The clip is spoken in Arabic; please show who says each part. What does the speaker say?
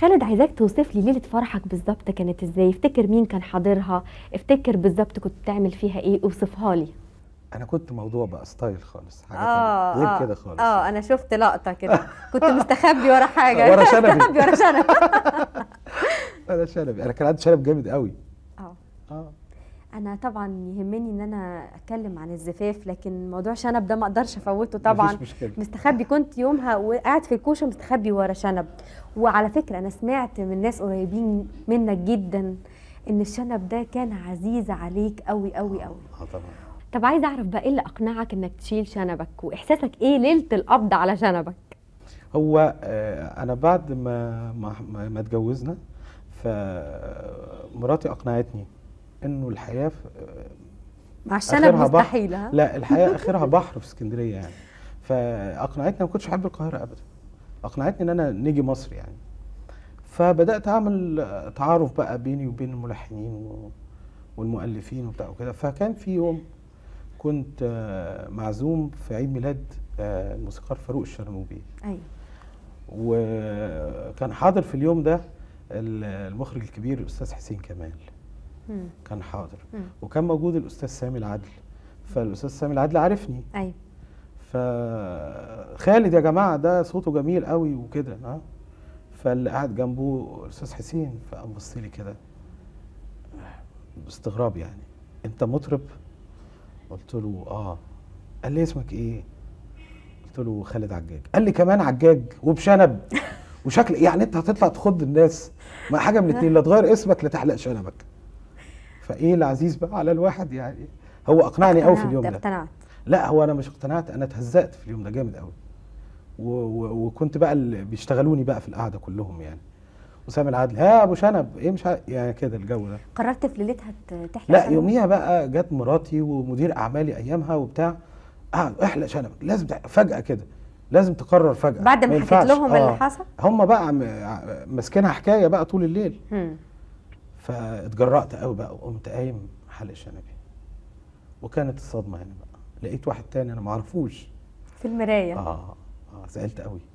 Speaker 1: خالد عايزاك توصف لي ليله فرحك بالظبط كانت ازاي افتكر مين كان حاضرها افتكر بالظبط كنت بتعمل فيها ايه اوصفها لي
Speaker 2: انا كنت موضوع بقى ستايل خالص حاجه آه غير آه كده خالص
Speaker 1: اه انا شفت لقطه كده كنت مستخبي ورا حاجه ورا شنبي ورا شنبي
Speaker 2: ورا شنبي انا كان عندي شنب جامد قوي
Speaker 1: انا طبعا يهمني ان انا اتكلم عن الزفاف لكن موضوع شنب ده ما اقدرش افوته طبعا مستخبي كنت يومها وقاعد في الكوشه مستخبي ورا شنب وعلى فكره انا سمعت من ناس قريبين منك جدا ان الشنب ده كان عزيز عليك قوي قوي قوي آه،, اه طبعا طب عايزه اعرف بقى ايه اللي اقنعك انك تشيل شنبك واحساسك ايه ليله القبض على شنبك
Speaker 2: هو آه، انا بعد ما ما, ما اتجوزنا فمراتي اقنعتني انه الحياه مع الشنب مستحيل لا الحياه اخرها بحر في اسكندريه يعني فاقنعتني ما كنتش احب القاهره ابدا اقنعتني ان انا نيجي مصر يعني فبدات اعمل تعارف بقى بيني وبين الملحنين والمؤلفين وبتاع وكده فكان في يوم كنت آه، معزوم في عيد ميلاد آه، الموسيقار فاروق الشرنوبي ايوه وكان حاضر في اليوم ده المخرج الكبير الاستاذ حسين كمال مم. كان حاضر مم. وكان موجود الاستاذ سامي العدل فالاستاذ سامي العدل عارفني ايوه فخالد يا جماعه ده صوته جميل قوي وكده ها فاللي قاعد جنبه الاستاذ حسين فقام بص لي كده باستغراب يعني انت مطرب قلت له اه قال لي اسمك ايه قلت له خالد عجاج قال لي كمان عجاج وبشنب وشكل يعني انت هتطلع تخض الناس ما حاجه من الاثنين لا تغير اسمك لا تحلق شنبك فايه العزيز بقى على الواحد يعني هو اقنعني قوي في اليوم ده اقتنعت لا هو انا مش اقتنعت انا اتهزقت في اليوم ده جامد قوي وكنت بقى اللي بيشتغلوني بقى في القعده كلهم يعني وسام العدل ها ابو شنب ايه مش ع... يعني كده الجو ده
Speaker 1: قررت في ليلتها تحكي لا يوميها
Speaker 2: بقى جت مراتي ومدير اعمالي ايامها وبتاع اه احلق شنب لازم فجاه كده لازم تقرر فجاه بعد ما حكيت لهم آه. اللي حصل هم بقى ماسكينها حكايه بقى طول الليل فاتجرأت قوي بقى وقمت قايم حلق شنبي وكانت الصدمه هنا بقى لقيت واحد تاني انا ما اعرفوش
Speaker 1: في المرايه
Speaker 2: اه اه زعلت قوي